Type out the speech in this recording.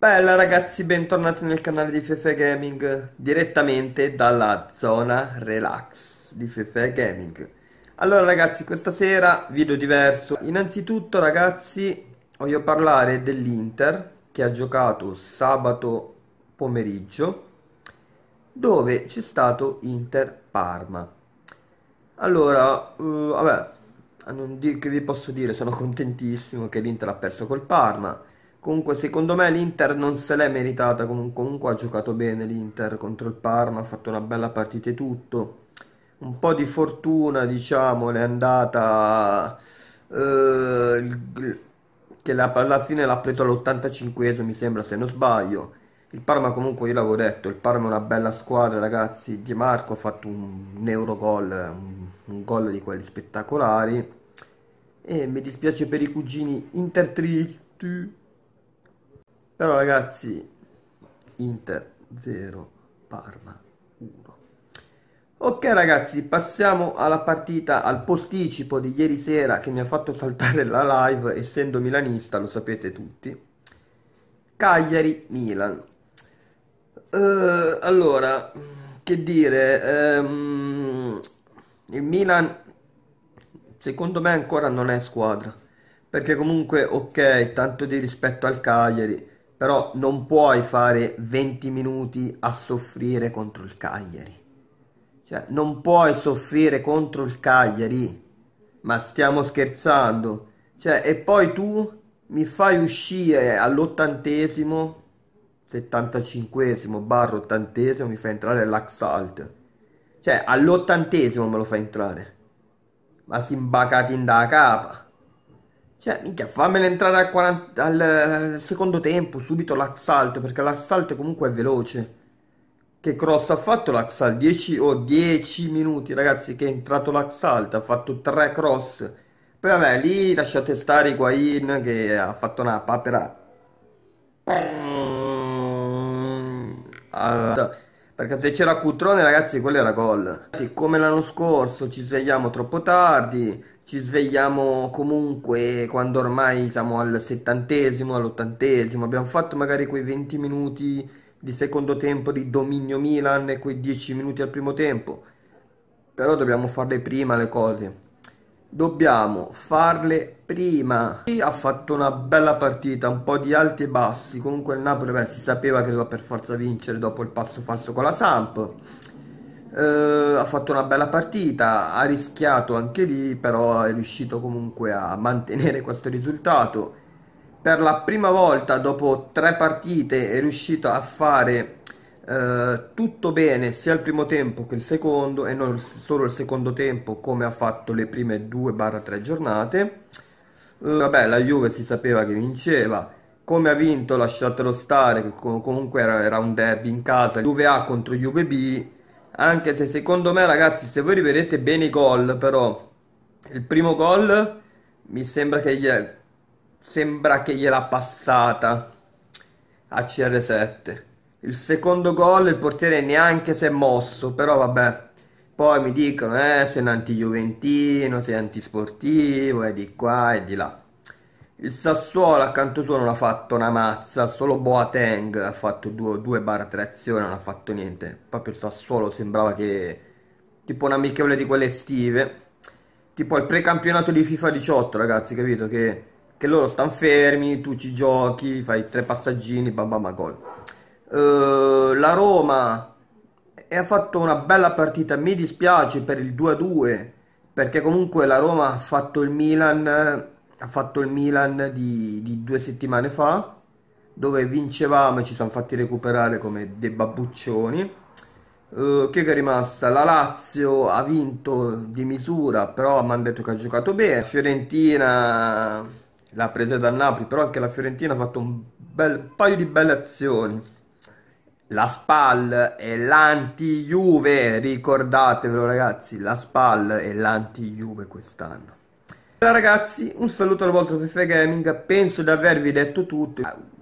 Bella ragazzi, bentornati nel canale di Fefe Gaming, direttamente dalla zona relax di Fefe Gaming. Allora ragazzi, questa sera video diverso. Innanzitutto ragazzi, voglio parlare dell'Inter che ha giocato sabato pomeriggio, dove c'è stato Inter-Parma. Allora, eh, vabbè, non che vi posso dire, sono contentissimo che l'Inter ha perso col Parma Comunque, secondo me l'Inter non se l'è meritata. Comunque, comunque ha giocato bene l'Inter contro il Parma, ha fatto una bella partita e tutto. Un po' di fortuna, diciamo, le è andata. Eh, che la, alla fine l'ha preso all'85 esimo mi sembra, se non sbaglio. Il Parma, comunque, io l'avevo detto. Il Parma è una bella squadra, ragazzi. Di Marco ha fatto un, un gol, un, un gol di quelli spettacolari. E mi dispiace per i cugini Inter però ragazzi, Inter 0, Parma 1. Ok ragazzi, passiamo alla partita, al posticipo di ieri sera che mi ha fatto saltare la live, essendo milanista, lo sapete tutti. Cagliari-Milan. Uh, allora, che dire, um, il Milan secondo me ancora non è squadra, perché comunque ok, tanto di rispetto al Cagliari, però non puoi fare 20 minuti a soffrire contro il Cagliari. Cioè, non puoi soffrire contro il Cagliari. Ma stiamo scherzando. Cioè, e poi tu mi fai uscire all'ottantesimo, 75esimo barra ottantesimo, mi fai entrare l'axalt. Cioè, all'ottantesimo me lo fai entrare. Ma si in da capa. Cioè, minchia, fammela entrare al, 40, al, eh, secondo tempo, subito l'Axalt, perché l'Axalt comunque è veloce. Che cross ha fatto l'Axalt? 10 o oh, 10 minuti, ragazzi, che è entrato l'Axalt, ha fatto 3 cross. Poi vabbè, lì lasciate stare Higuain che ha fatto una papera. Allora. Perché se c'era Cutrone, ragazzi, quello era gol. Come l'anno scorso ci svegliamo troppo tardi, ci svegliamo comunque quando ormai siamo al settantesimo, all'ottantesimo. Abbiamo fatto magari quei 20 minuti di secondo tempo di dominio Milan e quei 10 minuti al primo tempo. Però dobbiamo farle prima le cose dobbiamo farle prima ha fatto una bella partita un po' di alti e bassi comunque il Napoli beh, si sapeva che doveva per forza vincere dopo il passo falso con la Samp eh, ha fatto una bella partita ha rischiato anche lì però è riuscito comunque a mantenere questo risultato per la prima volta dopo tre partite è riuscito a fare eh, tutto bene sia il primo tempo che il secondo e non solo il secondo tempo come ha fatto le prime 2-3 giornate. Eh, vabbè, la Juve si sapeva che vinceva, come ha vinto lasciatelo stare, comunque era, era un derby in casa, Juve A contro Juve B, anche se secondo me ragazzi se voi rivedete bene i gol però il primo gol mi sembra che, gli, sembra che gliel'ha passata a CR7 il secondo gol il portiere neanche si è mosso, però vabbè. Poi mi dicono, eh, sei un anti-juventino, sei antisportivo, è di qua e di là. Il Sassuolo accanto suo non ha fatto una mazza, solo Boateng ha fatto due, 2 tre azioni, non ha fatto niente. Proprio il Sassuolo sembrava che tipo un amichevole di quelle estive. Tipo il precampionato di FIFA 18, ragazzi, capito? Che, che loro stanno fermi, tu ci giochi, fai tre passaggini, bam bam, gol. Eh, la Roma ha fatto una bella partita, mi dispiace per il 2-2 perché comunque la Roma ha fatto il Milan, ha fatto il Milan di, di due settimane fa dove vincevamo e ci siamo fatti recuperare come dei babbuccioni. Uh, che è rimasta? La Lazio ha vinto di misura, però mi hanno detto che ha giocato bene. La Fiorentina l'ha presa dal Napoli, però anche la Fiorentina ha fatto un bel paio di belle azioni. La SPAL è l'anti-Juve, ricordatevelo ragazzi, la SPAL è l'anti-Juve quest'anno. Allora ragazzi, un saluto al vostro Fefe Gaming, penso di avervi detto tutto.